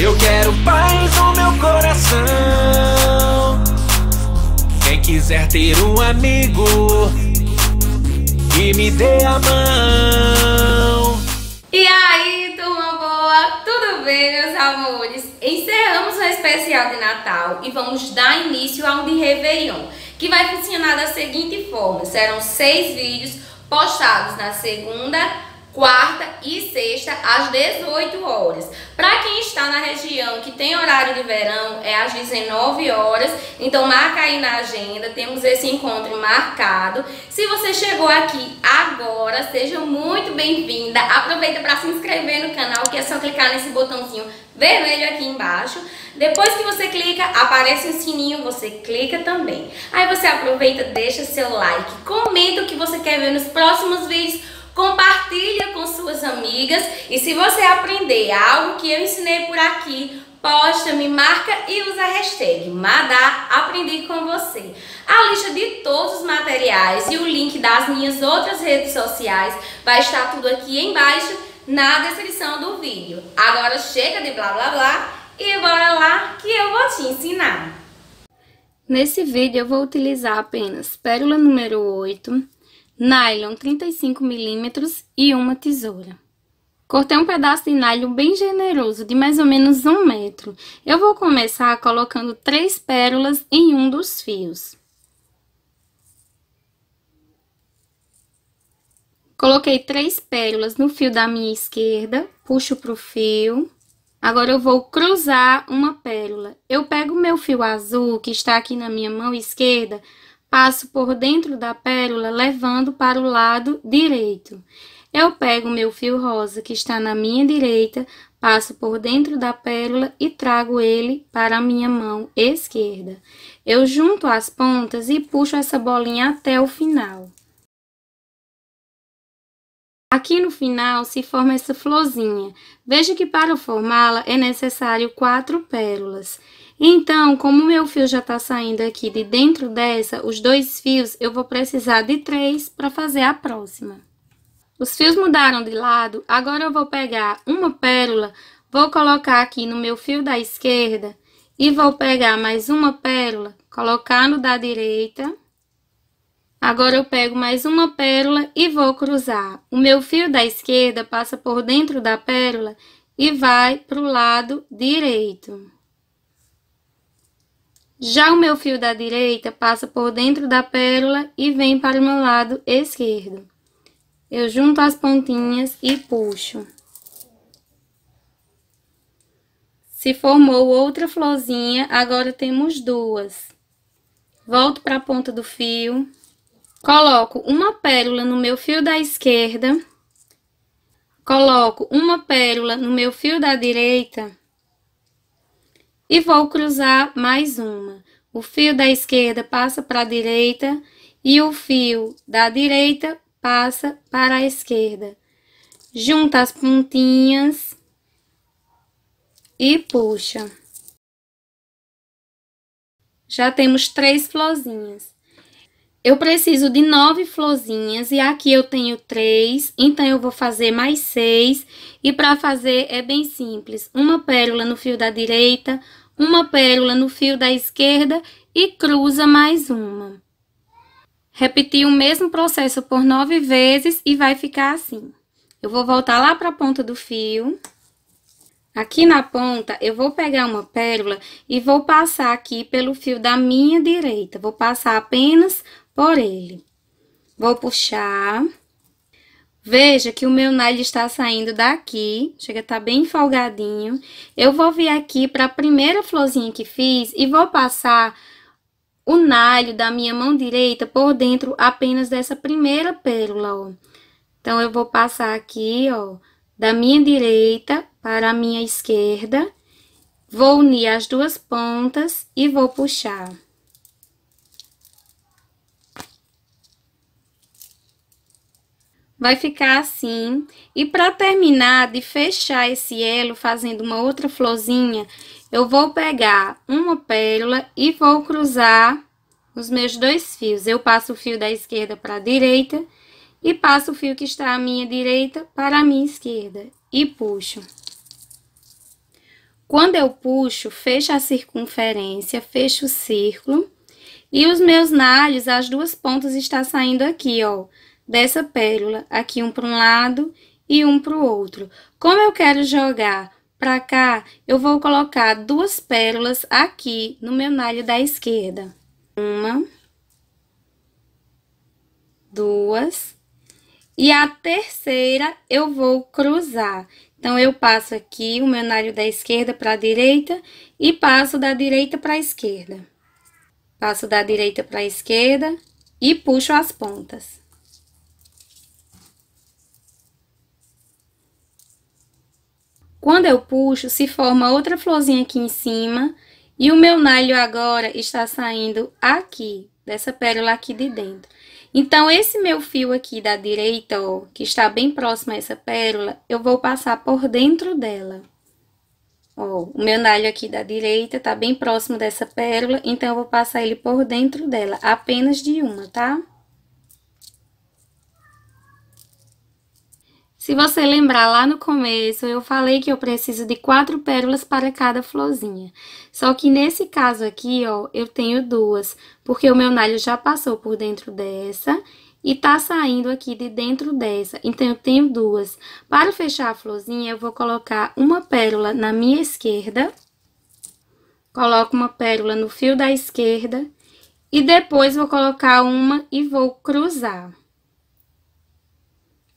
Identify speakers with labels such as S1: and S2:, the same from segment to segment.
S1: Eu quero paz no meu coração. Quem quiser ter um amigo que me dê a mão. E aí, turma boa? Tudo bem, meus amores? Encerramos o especial de Natal e vamos dar início ao de Réveillon, que vai funcionar da seguinte forma: serão seis vídeos postados na segunda quarta e sexta às 18 horas. Para quem está na região que tem horário de verão, é às 19 horas. Então marca aí na agenda, temos esse encontro marcado. Se você chegou aqui agora, seja muito bem-vinda. Aproveita para se inscrever no canal, que é só clicar nesse botãozinho vermelho aqui embaixo. Depois que você clica, aparece um sininho, você clica também. Aí você aproveita, deixa seu like, comenta o que você quer ver nos próximos vídeos compartilha com suas amigas e se você aprender algo que eu ensinei por aqui, posta, me marca e usa a hashtag Madá Aprendi com você. A lista de todos os materiais e o link das minhas outras redes sociais vai estar tudo aqui embaixo na descrição do vídeo. Agora chega de blá blá blá e bora lá que eu vou te ensinar. Nesse vídeo eu vou utilizar apenas pérola número 8, nylon 35 milímetros e uma tesoura. Cortei um pedaço de nylon bem generoso, de mais ou menos um metro. Eu vou começar colocando três pérolas em um dos fios. Coloquei três pérolas no fio da minha esquerda, puxo pro fio. Agora eu vou cruzar uma pérola. Eu pego meu fio azul, que está aqui na minha mão esquerda, passo por dentro da pérola, levando para o lado direito. Eu pego meu fio rosa, que está na minha direita, passo por dentro da pérola e trago ele para a minha mão esquerda. Eu junto as pontas e puxo essa bolinha até o final. Aqui no final se forma essa florzinha. Veja que para formá-la é necessário quatro pérolas. Então, como meu fio já está saindo aqui de dentro dessa, os dois fios, eu vou precisar de três para fazer a próxima. Os fios mudaram de lado, agora eu vou pegar uma pérola, vou colocar aqui no meu fio da esquerda e vou pegar mais uma pérola, colocar no da direita. Agora eu pego mais uma pérola e vou cruzar. O meu fio da esquerda passa por dentro da pérola e vai para o lado direito. Já o meu fio da direita passa por dentro da pérola e vem para o meu lado esquerdo. Eu junto as pontinhas e puxo. Se formou outra florzinha, agora temos duas. Volto para a ponta do fio. Coloco uma pérola no meu fio da esquerda. Coloco uma pérola no meu fio da direita e vou cruzar mais uma. O fio da esquerda passa para a direita e o fio da direita passa para a esquerda. Junta as pontinhas e puxa. Já temos três florzinhas. Eu preciso de nove florzinhas e aqui eu tenho três, então eu vou fazer mais seis. E para fazer é bem simples: uma pérola no fio da direita, uma pérola no fio da esquerda e cruza mais uma. Repetir o mesmo processo por nove vezes e vai ficar assim. Eu vou voltar lá para a ponta do fio. Aqui na ponta, eu vou pegar uma pérola e vou passar aqui pelo fio da minha direita. Vou passar apenas por ele. Vou puxar. Veja que o meu nylon está saindo daqui, chega a estar tá bem folgadinho. Eu vou vir aqui para a primeira florzinha que fiz e vou passar o nylon da minha mão direita por dentro apenas dessa primeira pérola, ó. Então, eu vou passar aqui, ó, da minha direita para a minha esquerda. Vou unir as duas pontas e vou puxar. Vai ficar assim. E para terminar de fechar esse elo, fazendo uma outra florzinha, eu vou pegar uma pérola e vou cruzar os meus dois fios. Eu passo o fio da esquerda para a direita e passo o fio que está à minha direita para a minha esquerda e puxo. Quando eu puxo, fecho a circunferência, fecho o círculo e os meus nalhos, as duas pontas está saindo aqui, ó dessa pérola, aqui um para um lado e um para o outro. Como eu quero jogar para cá, eu vou colocar duas pérolas aqui no meu nalho da esquerda. Uma, duas, e a terceira eu vou cruzar. Então, eu passo aqui o meu nalho da esquerda para a direita e passo da direita para a esquerda. Passo da direita para a esquerda e puxo as pontas. Quando eu puxo, se forma outra florzinha aqui em cima e o meu nalho agora está saindo aqui, dessa pérola aqui de dentro. Então, esse meu fio aqui da direita, ó, que está bem próximo a essa pérola, eu vou passar por dentro dela. Ó, o meu nalho aqui da direita tá bem próximo dessa pérola, então eu vou passar ele por dentro dela, apenas de uma, tá? Se você lembrar lá no começo, eu falei que eu preciso de quatro pérolas para cada florzinha. Só que nesse caso aqui, ó, eu tenho duas, porque o meu nalho já passou por dentro dessa e tá saindo aqui de dentro dessa. Então, eu tenho duas. Para fechar a florzinha, eu vou colocar uma pérola na minha esquerda. Coloco uma pérola no fio da esquerda. E depois, vou colocar uma e vou cruzar.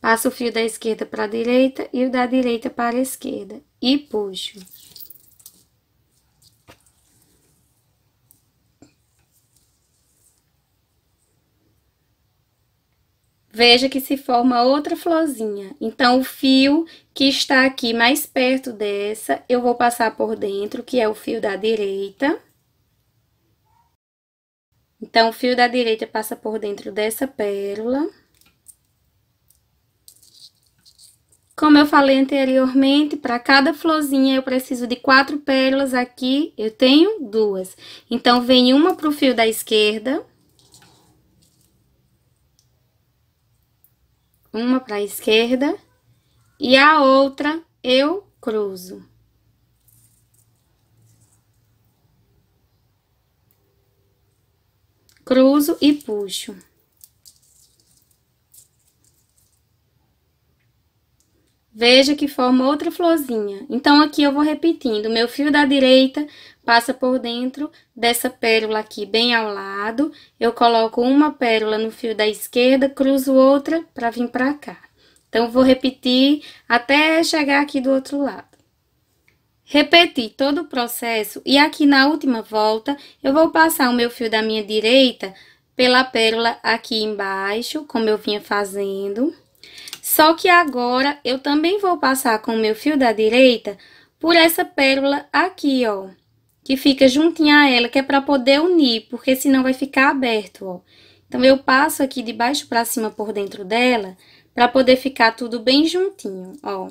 S1: Passo o fio da esquerda para a direita e o da direita para a esquerda. E puxo. Veja que se forma outra florzinha. Então, o fio que está aqui mais perto dessa, eu vou passar por dentro, que é o fio da direita. Então, o fio da direita passa por dentro dessa pérola. Como eu falei anteriormente, para cada florzinha eu preciso de quatro pérolas aqui, eu tenho duas. Então, vem uma pro fio da esquerda. Uma para a esquerda. E a outra eu cruzo. Cruzo e puxo. Veja que forma outra florzinha. Então, aqui eu vou repetindo. Meu fio da direita passa por dentro dessa pérola aqui, bem ao lado. Eu coloco uma pérola no fio da esquerda, cruzo outra para vir para cá. Então, vou repetir até chegar aqui do outro lado. Repeti todo o processo e aqui na última volta, eu vou passar o meu fio da minha direita pela pérola aqui embaixo, como eu vinha fazendo. Só que agora eu também vou passar com o meu fio da direita por essa pérola aqui, ó. Que fica juntinha a ela, que é para poder unir, porque senão vai ficar aberto, ó. Então, eu passo aqui de baixo para cima por dentro dela, para poder ficar tudo bem juntinho, ó.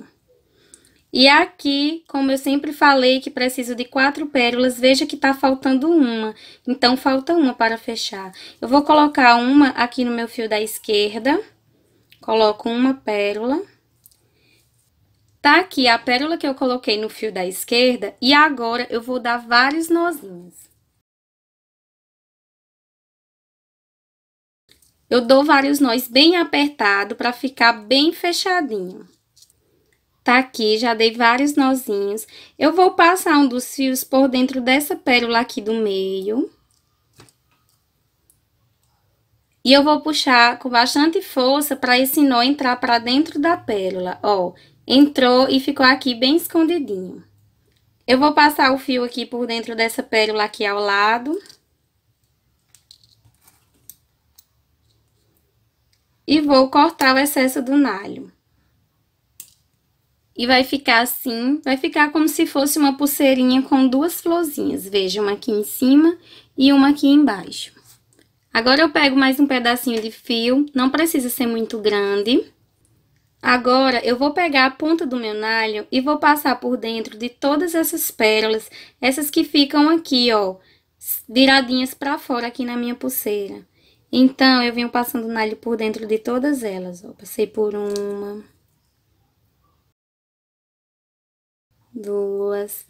S1: E aqui, como eu sempre falei que preciso de quatro pérolas, veja que tá faltando uma. Então, falta uma para fechar. Eu vou colocar uma aqui no meu fio da esquerda coloco uma pérola. Tá aqui a pérola que eu coloquei no fio da esquerda e agora eu vou dar vários nozinhos. Eu dou vários nós bem apertado para ficar bem fechadinho. Tá aqui, já dei vários nozinhos. Eu vou passar um dos fios por dentro dessa pérola aqui do meio. E eu vou puxar com bastante força para esse nó entrar para dentro da pérola, ó. Entrou e ficou aqui bem escondidinho. Eu vou passar o fio aqui por dentro dessa pérola aqui ao lado. E vou cortar o excesso do nalho. E vai ficar assim, vai ficar como se fosse uma pulseirinha com duas florzinhas. Veja, uma aqui em cima e uma aqui embaixo. Agora eu pego mais um pedacinho de fio, não precisa ser muito grande. Agora, eu vou pegar a ponta do meu nalho e vou passar por dentro de todas essas pérolas, essas que ficam aqui, ó, viradinhas pra fora aqui na minha pulseira. Então, eu venho passando o nalho por dentro de todas elas, ó. Passei por uma. Duas.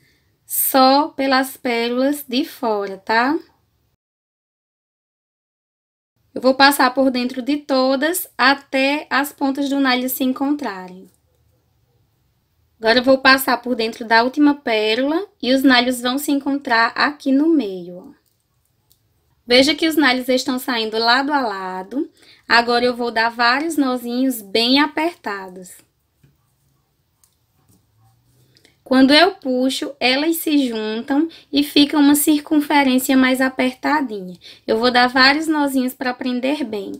S1: Só pelas pérolas de fora, tá? Eu vou passar por dentro de todas até as pontas do nalho se encontrarem. Agora, eu vou passar por dentro da última pérola e os nalhos vão se encontrar aqui no meio, ó. Veja que os nalhos estão saindo lado a lado. Agora, eu vou dar vários nozinhos bem apertados. Quando eu puxo, elas se juntam e fica uma circunferência mais apertadinha. Eu vou dar vários nozinhos para prender bem.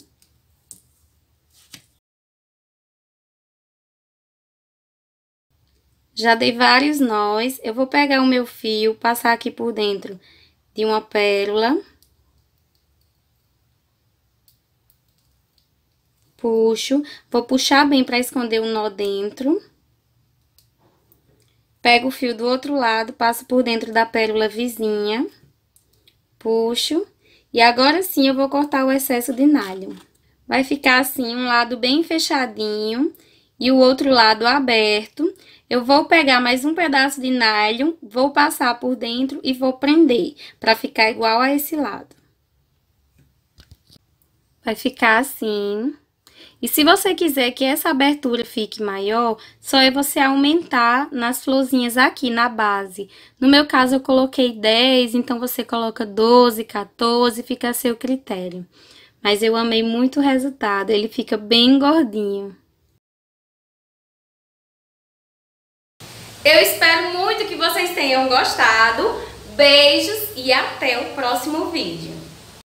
S1: Já dei vários nós, eu vou pegar o meu fio, passar aqui por dentro de uma pérola. Puxo, vou puxar bem para esconder o nó dentro. Pego o fio do outro lado, passo por dentro da pérola vizinha, puxo. E agora sim eu vou cortar o excesso de nylon. Vai ficar assim, um lado bem fechadinho e o outro lado aberto. Eu vou pegar mais um pedaço de nylon, vou passar por dentro e vou prender, para ficar igual a esse lado. Vai ficar assim. E se você quiser que essa abertura fique maior, só é você aumentar nas florzinhas aqui na base. No meu caso, eu coloquei 10, então você coloca 12, 14, fica a seu critério. Mas eu amei muito o resultado, ele fica bem gordinho. Eu espero muito que vocês tenham gostado. Beijos e até o próximo vídeo.